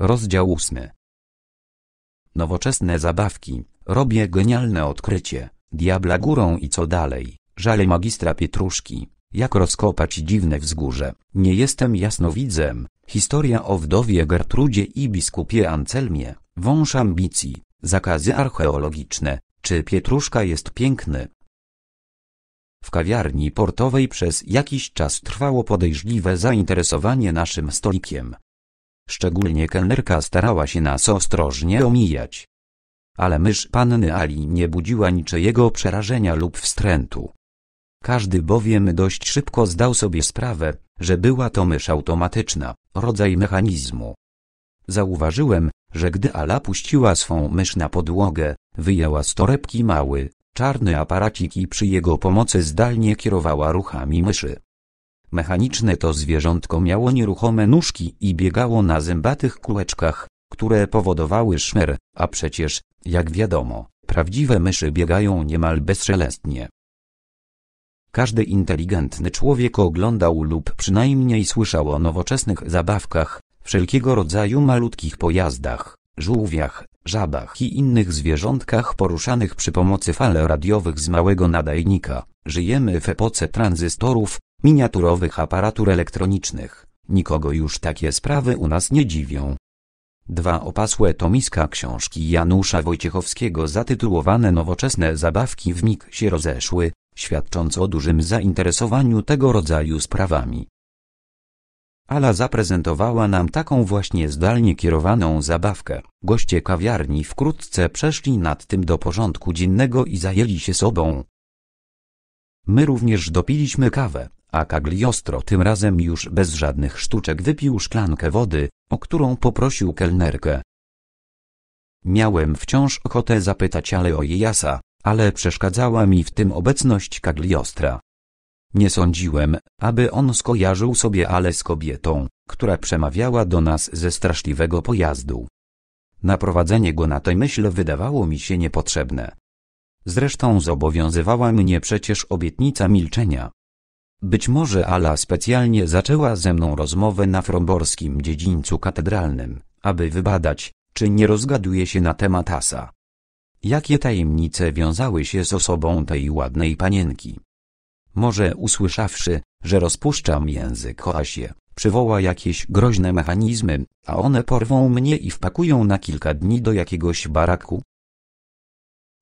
Rozdział 8. Nowoczesne zabawki. Robię genialne odkrycie. Diabla górą i co dalej? Żale magistra Pietruszki. Jak rozkopać dziwne wzgórze? Nie jestem jasnowidzem. Historia o wdowie Gertrudzie i biskupie Ancelmie. Wąż ambicji. Zakazy archeologiczne. Czy Pietruszka jest piękny? W kawiarni portowej przez jakiś czas trwało podejrzliwe zainteresowanie naszym stolikiem. Szczególnie kelnerka starała się nas ostrożnie omijać. Ale mysz panny Ali nie budziła niczyjego przerażenia lub wstrętu. Każdy bowiem dość szybko zdał sobie sprawę, że była to mysz automatyczna, rodzaj mechanizmu. Zauważyłem, że gdy Ala puściła swą mysz na podłogę, wyjęła z torebki mały, czarny aparacik i przy jego pomocy zdalnie kierowała ruchami myszy. Mechaniczne to zwierzątko miało nieruchome nóżki i biegało na zębatych kółeczkach, które powodowały szmer, a przecież, jak wiadomo, prawdziwe myszy biegają niemal bezszelestnie. Każdy inteligentny człowiek oglądał lub przynajmniej słyszał o nowoczesnych zabawkach, wszelkiego rodzaju malutkich pojazdach, żółwiach, żabach i innych zwierzątkach poruszanych przy pomocy fal radiowych z małego nadajnika. Żyjemy w epoce tranzystorów, miniaturowych aparatur elektronicznych. Nikogo już takie sprawy u nas nie dziwią. Dwa opasłe tomiska książki Janusza Wojciechowskiego zatytułowane Nowoczesne zabawki w mig się rozeszły, świadcząc o dużym zainteresowaniu tego rodzaju sprawami. Ala zaprezentowała nam taką właśnie zdalnie kierowaną zabawkę. Goście kawiarni wkrótce przeszli nad tym do porządku dziennego i zajęli się sobą, My również dopiliśmy kawę, a Cagliostro tym razem już bez żadnych sztuczek wypił szklankę wody, o którą poprosił kelnerkę. Miałem wciąż ochotę zapytać ale o Jejasa, ale przeszkadzała mi w tym obecność Cagliostra. Nie sądziłem, aby on skojarzył sobie ale z kobietą, która przemawiała do nas ze straszliwego pojazdu. Naprowadzenie go na tę myśl wydawało mi się niepotrzebne. Zresztą zobowiązywała mnie przecież obietnica milczenia. Być może Ala specjalnie zaczęła ze mną rozmowę na fromborskim dziedzińcu katedralnym, aby wybadać, czy nie rozgaduje się na temat Asa. Jakie tajemnice wiązały się z osobą tej ładnej panienki? Może usłyszawszy, że rozpuszczam język o Asie, przywoła jakieś groźne mechanizmy, a one porwą mnie i wpakują na kilka dni do jakiegoś baraku,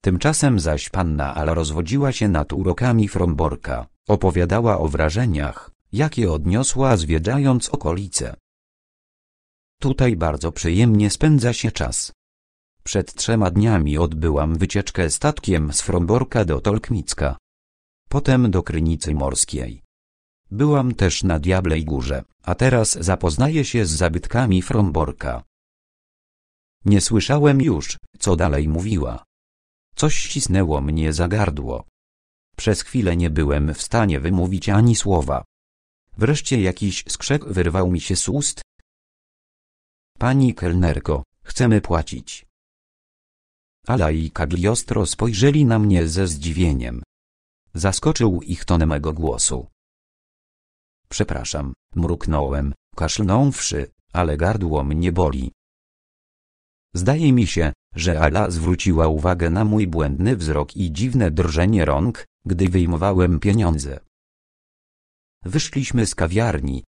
Tymczasem zaś panna Ala rozwodziła się nad urokami Fromborka, opowiadała o wrażeniach, jakie odniosła zwiedzając okolice. Tutaj bardzo przyjemnie spędza się czas. Przed trzema dniami odbyłam wycieczkę statkiem z Fromborka do Tolkmicka. Potem do Krynicy Morskiej. Byłam też na Diablej Górze, a teraz zapoznaję się z zabytkami Fromborka. Nie słyszałem już, co dalej mówiła. Coś ścisnęło mnie za gardło. Przez chwilę nie byłem w stanie wymówić ani słowa. Wreszcie jakiś skrzek wyrwał mi się z ust. Pani kelnerko, chcemy płacić. Ala i Cagliostro spojrzeli na mnie ze zdziwieniem. Zaskoczył ich ton mego głosu. Przepraszam, mruknąłem, kaszlnąwszy, ale gardło mnie boli. Zdaje mi się, że Ala zwróciła uwagę na mój błędny wzrok i dziwne drżenie rąk, gdy wyjmowałem pieniądze. Wyszliśmy z kawiarni.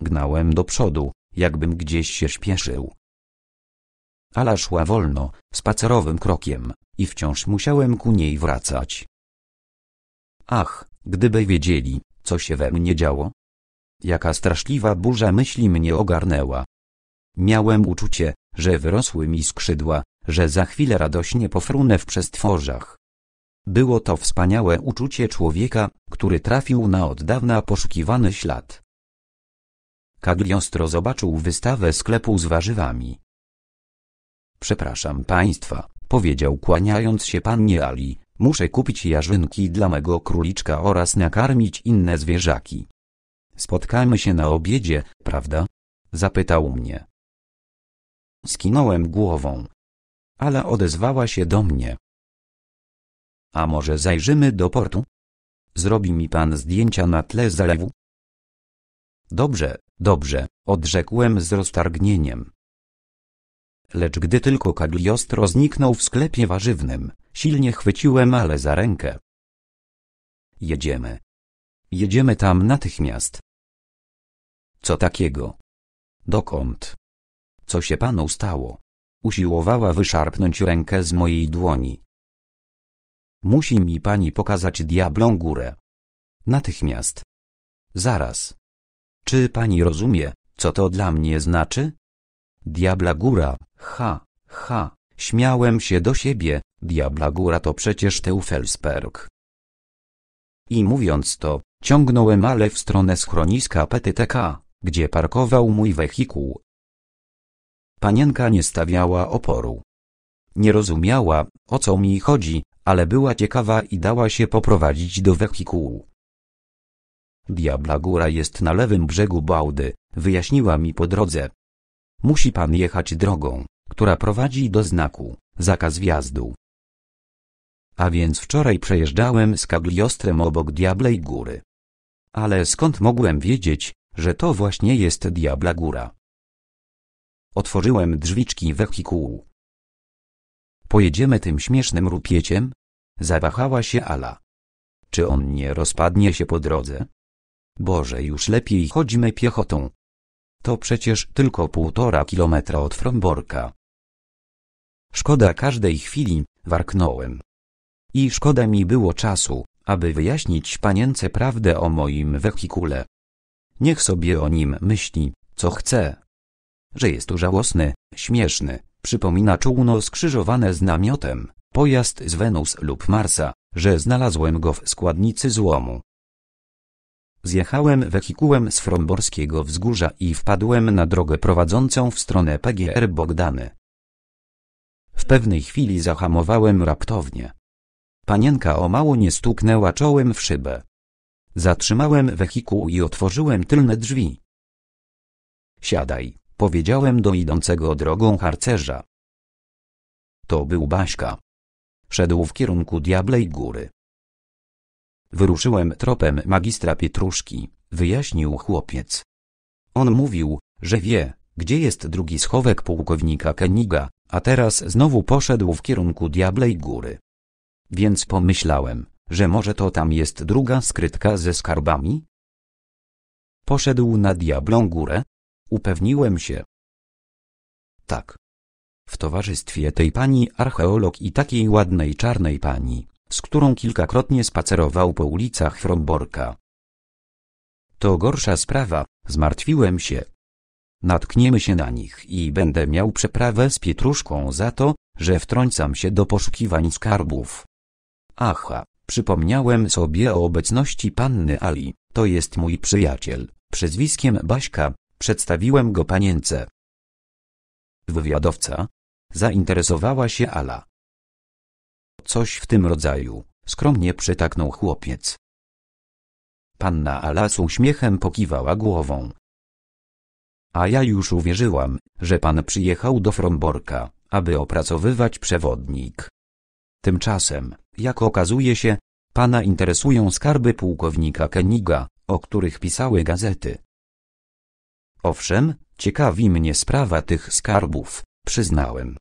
Gnałem do przodu, jakbym gdzieś się śpieszył. Ala szła wolno, spacerowym krokiem, i wciąż musiałem ku niej wracać. Ach, gdyby wiedzieli, co się we mnie działo. Jaka straszliwa burza myśli mnie ogarnęła. Miałem uczucie, że wyrosły mi skrzydła, że za chwilę radośnie pofrunę w przestworzach. Było to wspaniałe uczucie człowieka, który trafił na od dawna poszukiwany ślad. Kagliostro zobaczył wystawę sklepu z warzywami. Przepraszam państwa, powiedział kłaniając się pannie Ali, muszę kupić jarzynki dla mego króliczka oraz nakarmić inne zwierzaki. Spotkamy się na obiedzie, prawda? Zapytał mnie. Skinąłem głową. Ale odezwała się do mnie. A może zajrzymy do portu? Zrobi mi pan zdjęcia na tle zalewu? Dobrze, dobrze, odrzekłem z roztargnieniem. Lecz gdy tylko Cagliostro zniknął w sklepie warzywnym, silnie chwyciłem Ale za rękę. Jedziemy. Jedziemy tam natychmiast. Co takiego? Dokąd? Co się panu stało? Usiłowała wyszarpnąć rękę z mojej dłoni. Musi mi pani pokazać diablą górę. Natychmiast. Zaraz. Czy pani rozumie, co to dla mnie znaczy? Diabla góra, ha, ha, śmiałem się do siebie, diabla góra to przecież Teufelsberg. I mówiąc to, ciągnąłem ale w stronę schroniska PTTK, gdzie parkował mój wehikuł. Panienka nie stawiała oporu. Nie rozumiała, o co mi chodzi, ale była ciekawa i dała się poprowadzić do wehikułu. Diabla Góra jest na lewym brzegu Bałdy, wyjaśniła mi po drodze. Musi pan jechać drogą, która prowadzi do znaku, zakaz wjazdu. A więc wczoraj przejeżdżałem z kagliostrem obok Diablej Góry. Ale skąd mogłem wiedzieć, że to właśnie jest Diabla Góra? Otworzyłem drzwiczki wehikułu. Pojedziemy tym śmiesznym rupieciem? Zawahała się Ala. Czy on nie rozpadnie się po drodze? Boże, już lepiej chodźmy piechotą. To przecież tylko półtora kilometra od Fromborka. Szkoda każdej chwili, warknąłem. I szkoda mi było czasu, aby wyjaśnić panience prawdę o moim wehikule. Niech sobie o nim myśli, co chce że jest to żałosny, śmieszny, przypomina czółno skrzyżowane z namiotem, pojazd z Wenus lub Marsa, że znalazłem go w składnicy złomu. Zjechałem wehikułem z Fromborskiego wzgórza i wpadłem na drogę prowadzącą w stronę PGR Bogdany. W pewnej chwili zahamowałem raptownie. Panienka o mało nie stuknęła czołem w szybę. Zatrzymałem wehikuł i otworzyłem tylne drzwi. Siadaj powiedziałem do idącego drogą harcerza. To był Baśka. Szedł w kierunku Diablej Góry. Wyruszyłem tropem magistra Pietruszki, wyjaśnił chłopiec. On mówił, że wie, gdzie jest drugi schowek pułkownika Keniga, a teraz znowu poszedł w kierunku Diablej Góry. Więc pomyślałem, że może to tam jest druga skrytka ze skarbami? Poszedł na Diablą Górę, Upewniłem się. Tak. W towarzystwie tej pani archeolog i takiej ładnej czarnej pani, z którą kilkakrotnie spacerował po ulicach Fromborka. To gorsza sprawa, zmartwiłem się. Natkniemy się na nich i będę miał przeprawę z Pietruszką za to, że wtrącam się do poszukiwań skarbów. Aha, przypomniałem sobie o obecności panny Ali, to jest mój przyjaciel, przezwiskiem Baśka, Przedstawiłem go panience. Wywiadowca zainteresowała się Ala. Coś w tym rodzaju, skromnie przytaknął chłopiec. Panna Ala z uśmiechem pokiwała głową. A ja już uwierzyłam, że pan przyjechał do Fromborka, aby opracowywać przewodnik. Tymczasem, jak okazuje się, pana interesują skarby pułkownika Keniga, o których pisały gazety. Owszem, ciekawi mnie sprawa tych skarbów, przyznałem.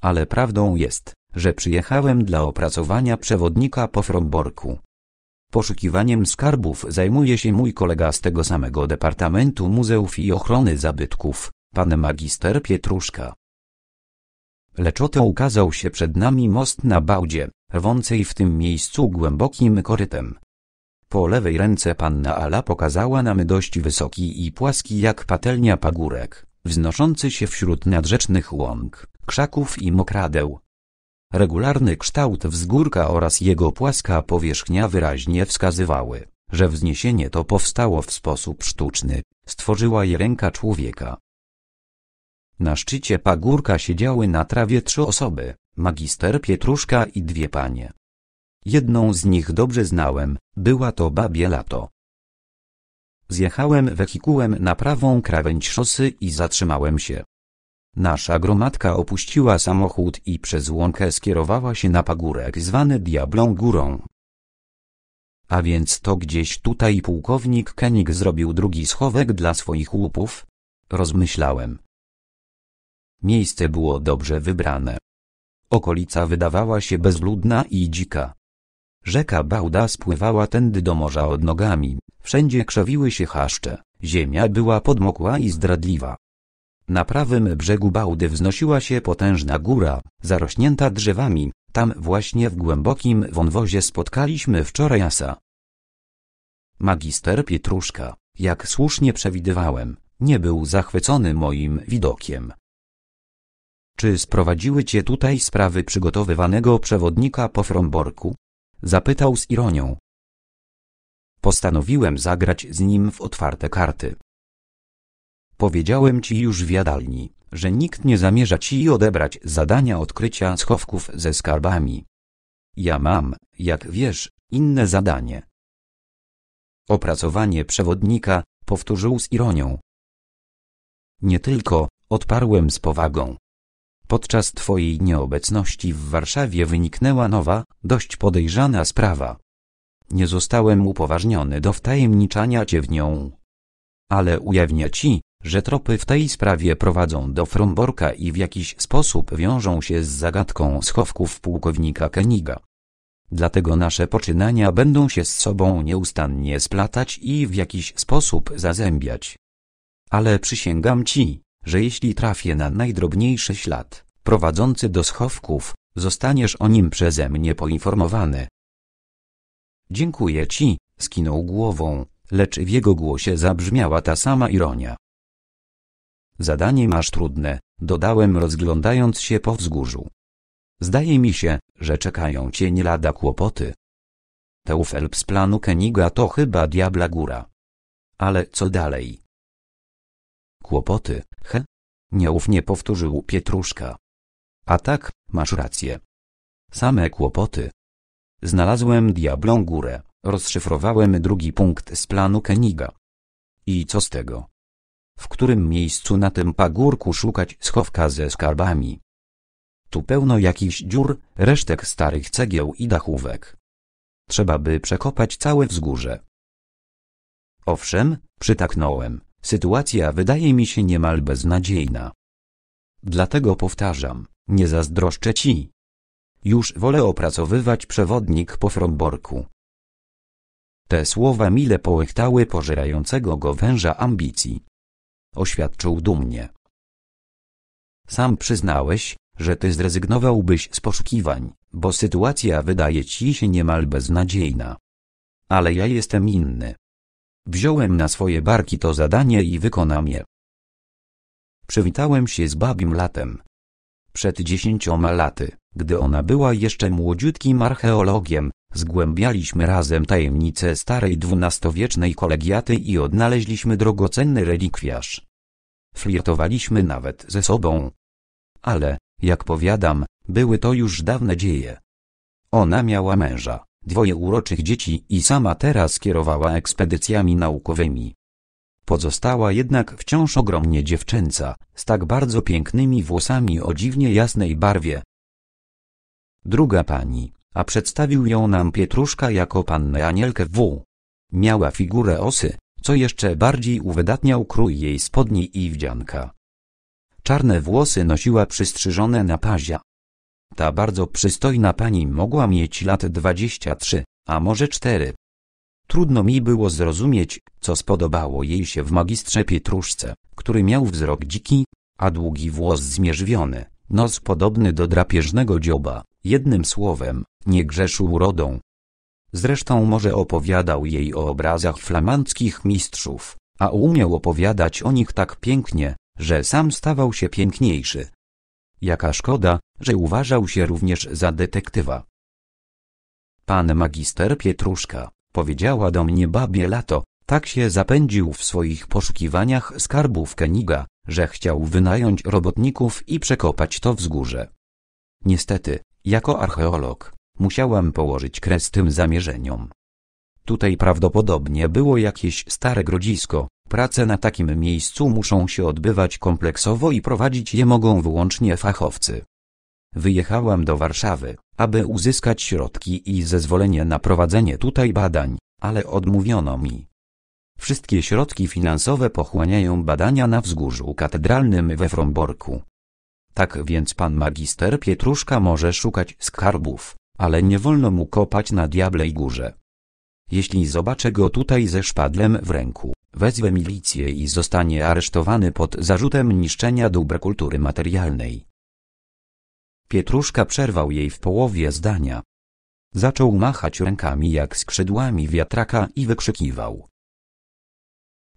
Ale prawdą jest, że przyjechałem dla opracowania przewodnika po Fromborku. Poszukiwaniem skarbów zajmuje się mój kolega z tego samego Departamentu Muzeów i Ochrony Zabytków, pan magister Pietruszka. Lecz oto ukazał się przed nami most na bałdzie, rwącej w tym miejscu głębokim korytem. Po lewej ręce panna Ala pokazała nam dość wysoki i płaski jak patelnia pagórek, wznoszący się wśród nadrzecznych łąk, krzaków i mokradeł. Regularny kształt wzgórka oraz jego płaska powierzchnia wyraźnie wskazywały, że wzniesienie to powstało w sposób sztuczny, stworzyła je ręka człowieka. Na szczycie pagórka siedziały na trawie trzy osoby, magister Pietruszka i dwie panie. Jedną z nich dobrze znałem, była to babie lato. Zjechałem wehikułem na prawą krawędź szosy i zatrzymałem się. Nasza gromadka opuściła samochód i przez łąkę skierowała się na pagórek zwany Diablą Górą. A więc to gdzieś tutaj pułkownik Kenig zrobił drugi schowek dla swoich łupów? Rozmyślałem. Miejsce było dobrze wybrane. Okolica wydawała się bezludna i dzika. Rzeka Bałda spływała tędy do morza od nogami, wszędzie krzowiły się chaszcze, ziemia była podmokła i zdradliwa. Na prawym brzegu Bałdy wznosiła się potężna góra, zarośnięta drzewami, tam właśnie w głębokim wąwozie spotkaliśmy wczoraj Asa. Magister Pietruszka, jak słusznie przewidywałem, nie był zachwycony moim widokiem. Czy sprowadziły cię tutaj sprawy przygotowywanego przewodnika po Fromborku? Zapytał z ironią. Postanowiłem zagrać z nim w otwarte karty. Powiedziałem ci już w jadalni, że nikt nie zamierza ci odebrać zadania odkrycia schowków ze skarbami. Ja mam, jak wiesz, inne zadanie. Opracowanie przewodnika powtórzył z ironią. Nie tylko, odparłem z powagą podczas twojej nieobecności w Warszawie wyniknęła nowa, dość podejrzana sprawa. Nie zostałem upoważniony do wtajemniczania cię w nią. Ale ujawnia ci, że tropy w tej sprawie prowadzą do Fromborka i w jakiś sposób wiążą się z zagadką schowków pułkownika Keniga. Dlatego nasze poczynania będą się z sobą nieustannie splatać i w jakiś sposób zazębiać. Ale przysięgam ci, że jeśli trafię na najdrobniejszy ślad, prowadzący do schowków, zostaniesz o nim przeze mnie poinformowany. Dziękuję ci, skinął głową, lecz w jego głosie zabrzmiała ta sama ironia. Zadanie masz trudne, dodałem rozglądając się po wzgórzu. Zdaje mi się, że czekają cię nie lada kłopoty. Teufelb z planu Keniga to chyba diabla góra. Ale co dalej? Kłopoty, he? Nieufnie powtórzył Pietruszka. A tak, masz rację. Same kłopoty. Znalazłem diablą górę, rozszyfrowałem drugi punkt z planu Keniga. I co z tego? W którym miejscu na tym pagórku szukać schowka ze skarbami? Tu pełno jakichś dziur, resztek starych cegieł i dachówek. Trzeba by przekopać całe wzgórze. Owszem, przytaknąłem, sytuacja wydaje mi się niemal beznadziejna. Dlatego powtarzam, nie zazdroszczę ci. Już wolę opracowywać przewodnik po frontborku. Te słowa mile połychtały pożerającego go węża ambicji. Oświadczył dumnie. Sam przyznałeś, że ty zrezygnowałbyś z poszukiwań, bo sytuacja wydaje ci się niemal beznadziejna. Ale ja jestem inny. Wziąłem na swoje barki to zadanie i wykonam je. Przywitałem się z babim latem, przed dziesięcioma laty, gdy ona była jeszcze młodziutkim archeologiem, zgłębialiśmy razem tajemnice starej dwunastowiecznej kolegiaty i odnaleźliśmy drogocenny relikwiarz. Flirtowaliśmy nawet ze sobą. Ale, jak powiadam, były to już dawne dzieje. Ona miała męża, dwoje uroczych dzieci i sama teraz kierowała ekspedycjami naukowymi. Pozostała jednak wciąż ogromnie dziewczęca, z tak bardzo pięknymi włosami o dziwnie jasnej barwie. Druga pani, a przedstawił ją nam Pietruszka jako pannę Anielkę W. Miała figurę osy, co jeszcze bardziej uwydatniał krój jej spodni i wdzianka. Czarne włosy nosiła przystrzyżone na pazia. Ta bardzo przystojna pani mogła mieć lat dwadzieścia trzy, a może cztery. Trudno mi było zrozumieć, co spodobało jej się w magistrze Pietruszce, który miał wzrok dziki, a długi włos zmierzwiony, nos podobny do drapieżnego dzioba, jednym słowem, nie grzeszył urodą. Zresztą może opowiadał jej o obrazach flamandzkich mistrzów, a umiał opowiadać o nich tak pięknie, że sam stawał się piękniejszy. Jaka szkoda, że uważał się również za detektywa. Pan magister Pietruszka Powiedziała do mnie babie lato, tak się zapędził w swoich poszukiwaniach skarbów Keniga, że chciał wynająć robotników i przekopać to wzgórze. Niestety, jako archeolog, musiałam położyć kres tym zamierzeniom. Tutaj prawdopodobnie było jakieś stare grodzisko, prace na takim miejscu muszą się odbywać kompleksowo i prowadzić je mogą wyłącznie fachowcy. Wyjechałam do Warszawy, aby uzyskać środki i zezwolenie na prowadzenie tutaj badań, ale odmówiono mi. Wszystkie środki finansowe pochłaniają badania na wzgórzu katedralnym we Fromborku. Tak więc pan magister Pietruszka może szukać skarbów, ale nie wolno mu kopać na diablej górze. Jeśli zobaczę go tutaj ze szpadlem w ręku, wezwę milicję i zostanie aresztowany pod zarzutem niszczenia dóbr kultury materialnej. Pietruszka przerwał jej w połowie zdania. Zaczął machać rękami jak skrzydłami wiatraka i wykrzykiwał.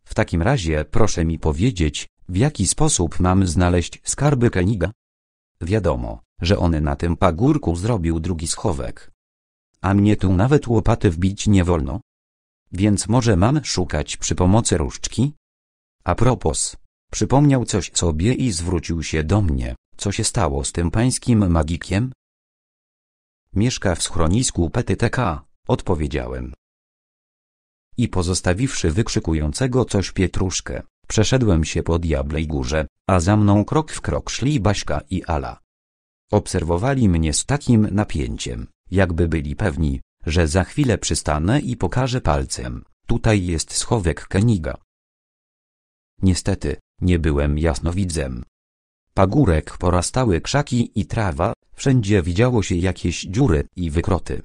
W takim razie proszę mi powiedzieć, w jaki sposób mam znaleźć skarby Keniga? Wiadomo, że on na tym pagórku zrobił drugi schowek. A mnie tu nawet łopaty wbić nie wolno. Więc może mam szukać przy pomocy różdżki? A propos, przypomniał coś sobie i zwrócił się do mnie. Co się stało z tym pańskim magikiem? Mieszka w schronisku PTTK, odpowiedziałem. I pozostawiwszy wykrzykującego coś pietruszkę, przeszedłem się po Diablej Górze, a za mną krok w krok szli Baśka i Ala. Obserwowali mnie z takim napięciem, jakby byli pewni, że za chwilę przystanę i pokażę palcem. Tutaj jest schowek Keniga. Niestety, nie byłem jasnowidzem, Pagórek porastały krzaki i trawa, wszędzie widziało się jakieś dziury i wykroty.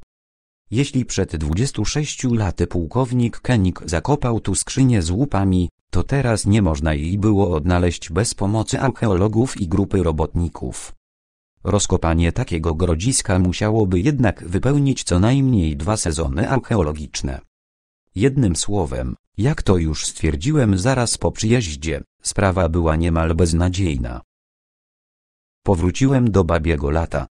Jeśli przed 26 laty pułkownik Kenik zakopał tu skrzynię z łupami, to teraz nie można jej było odnaleźć bez pomocy archeologów i grupy robotników. Rozkopanie takiego grodziska musiałoby jednak wypełnić co najmniej dwa sezony archeologiczne. Jednym słowem, jak to już stwierdziłem zaraz po przyjeździe, sprawa była niemal beznadziejna. Powróciłem do babiego lata.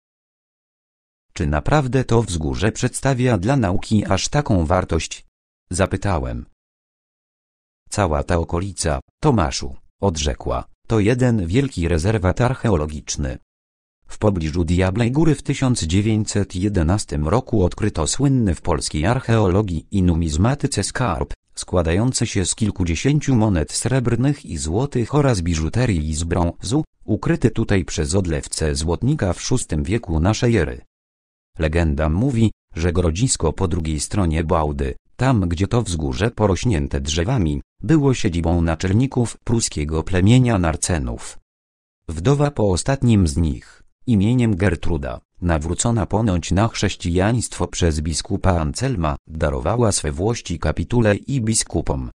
Czy naprawdę to wzgórze przedstawia dla nauki aż taką wartość? Zapytałem. Cała ta okolica, Tomaszu, odrzekła, to jeden wielki rezerwat archeologiczny. W pobliżu Diablej Góry w 1911 roku odkryto słynny w polskiej archeologii i numizmatyce skarb, składające się z kilkudziesięciu monet srebrnych i złotych oraz biżuterii z brązu, ukryty tutaj przez odlewce złotnika w VI wieku naszej ery. Legenda mówi, że grodzisko po drugiej stronie Bałdy, tam gdzie to wzgórze porośnięte drzewami, było siedzibą naczelników pruskiego plemienia Narcenów. Wdowa po ostatnim z nich, imieniem Gertruda, nawrócona ponoć na chrześcijaństwo przez biskupa Ancelma, darowała swe włości kapitule i biskupom.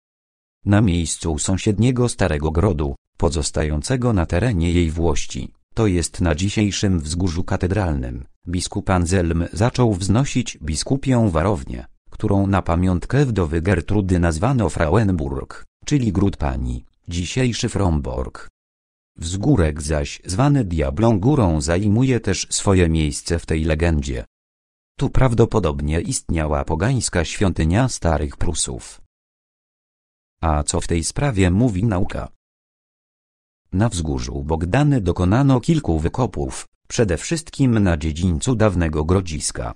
Na miejscu sąsiedniego Starego Grodu, pozostającego na terenie jej włości, to jest na dzisiejszym wzgórzu katedralnym, biskup Anselm zaczął wznosić biskupią warownię, którą na pamiątkę wdowy Gertrudy nazwano Frauenburg, czyli Gród Pani, dzisiejszy Fromborg. Wzgórek zaś zwany Diablą Górą zajmuje też swoje miejsce w tej legendzie. Tu prawdopodobnie istniała pogańska świątynia starych Prusów. A co w tej sprawie mówi nauka? Na wzgórzu Bogdany dokonano kilku wykopów, przede wszystkim na dziedzińcu dawnego grodziska.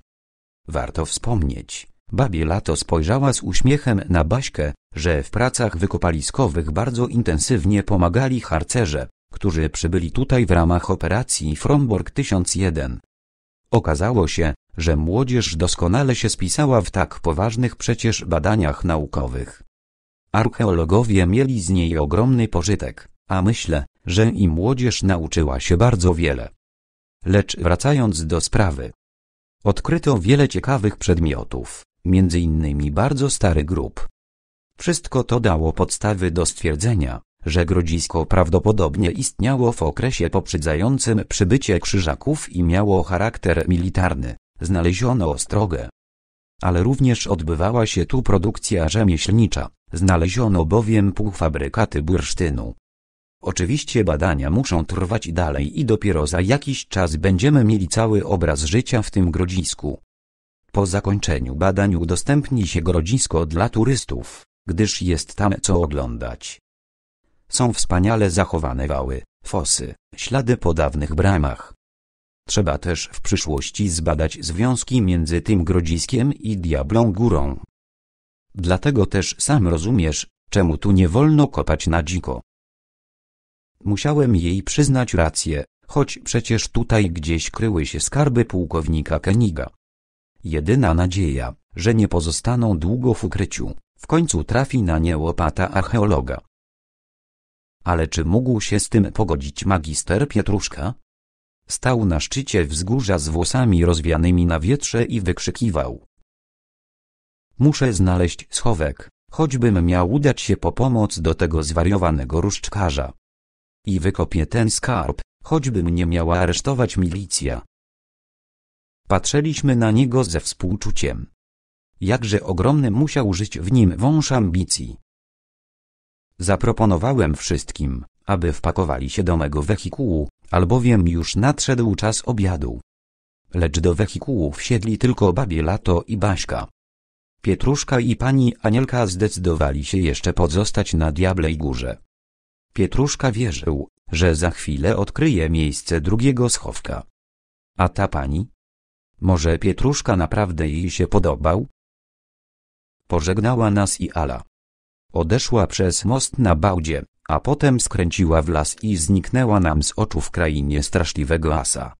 Warto wspomnieć, babie lato spojrzała z uśmiechem na Baśkę, że w pracach wykopaliskowych bardzo intensywnie pomagali harcerze, którzy przybyli tutaj w ramach operacji Fromborg 1001. Okazało się, że młodzież doskonale się spisała w tak poważnych przecież badaniach naukowych. Archeologowie mieli z niej ogromny pożytek, a myślę, że i młodzież nauczyła się bardzo wiele. Lecz wracając do sprawy. Odkryto wiele ciekawych przedmiotów, między innymi bardzo stary grób. Wszystko to dało podstawy do stwierdzenia, że grodzisko prawdopodobnie istniało w okresie poprzedzającym przybycie krzyżaków i miało charakter militarny, znaleziono ostrogę. Ale również odbywała się tu produkcja rzemieślnicza, znaleziono bowiem półfabrykaty bursztynu. Oczywiście badania muszą trwać dalej i dopiero za jakiś czas będziemy mieli cały obraz życia w tym grodzisku. Po zakończeniu badań udostępni się grodzisko dla turystów, gdyż jest tam co oglądać są wspaniale zachowane wały, fosy, ślady po dawnych bramach. Trzeba też w przyszłości zbadać związki między tym grodziskiem i Diablą Górą. Dlatego też sam rozumiesz, czemu tu nie wolno kopać na dziko. Musiałem jej przyznać rację, choć przecież tutaj gdzieś kryły się skarby pułkownika Keniga. Jedyna nadzieja, że nie pozostaną długo w ukryciu, w końcu trafi na nie łopata archeologa. Ale czy mógł się z tym pogodzić magister Pietruszka? Stał na szczycie wzgórza z włosami rozwianymi na wietrze i wykrzykiwał. Muszę znaleźć schowek, choćbym miał udać się po pomoc do tego zwariowanego różdżkarza. I wykopię ten skarb, choćby mnie miała aresztować milicja. Patrzeliśmy na niego ze współczuciem. Jakże ogromny musiał żyć w nim wąż ambicji. Zaproponowałem wszystkim, aby wpakowali się do mego wehikułu, albowiem już nadszedł czas obiadu. Lecz do wehikułu wsiedli tylko babie Lato i Baśka. Pietruszka i pani Anielka zdecydowali się jeszcze pozostać na Diablej Górze. Pietruszka wierzył, że za chwilę odkryje miejsce drugiego schowka. A ta pani? Może Pietruszka naprawdę jej się podobał? Pożegnała nas i Ala. Odeszła przez most na Bałdzie, a potem skręciła w las i zniknęła nam z oczu w krainie straszliwego asa.